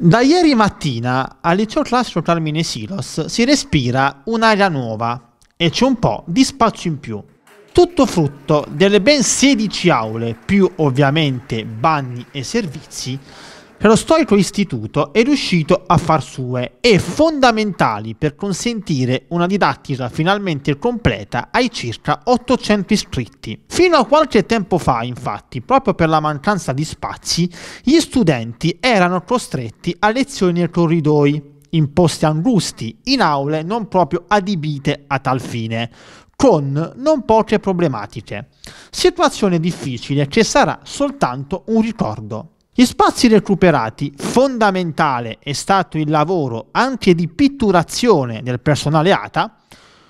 Da ieri mattina al liceo classico Carmine Silos si respira un'aria nuova e c'è un po' di spazio in più. Tutto frutto delle ben 16 aule, più ovviamente bagni e servizi, lo storico istituto è riuscito a far sue e fondamentali per consentire una didattica finalmente completa ai circa 800 iscritti. Fino a qualche tempo fa, infatti, proprio per la mancanza di spazi, gli studenti erano costretti a lezioni e corridoi, in posti angusti, in aule non proprio adibite a tal fine, con non poche problematiche. Situazione difficile che sarà soltanto un ricordo. Gli spazi recuperati, fondamentale è stato il lavoro anche di pitturazione del personale ATA,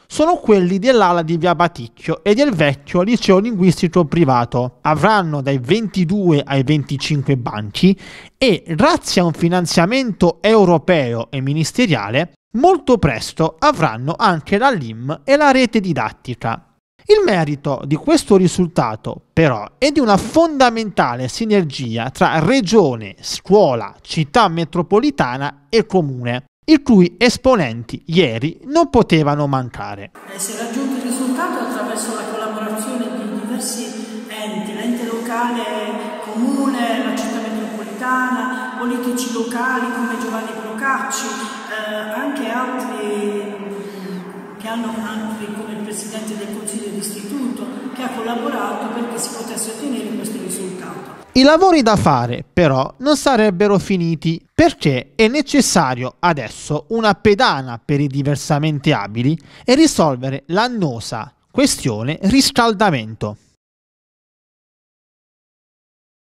sono quelli dell'ala di Via Baticchio e del vecchio liceo linguistico privato. Avranno dai 22 ai 25 banchi e, grazie a un finanziamento europeo e ministeriale, molto presto avranno anche la LIM e la rete didattica. Il merito di questo risultato però è di una fondamentale sinergia tra regione, scuola, città metropolitana e comune, i cui esponenti ieri non potevano mancare. Si è raggiunto il risultato attraverso la collaborazione di diversi enti, l'ente locale, comune, la città metropolitana, politici locali come Giovanni Procacci, eh, anche altri mm, che hanno una Presidente del Consiglio d'Istituto, che ha collaborato perché si potesse ottenere questo risultato. I lavori da fare però non sarebbero finiti perché è necessario adesso una pedana per i diversamente abili e risolvere l'annosa questione riscaldamento.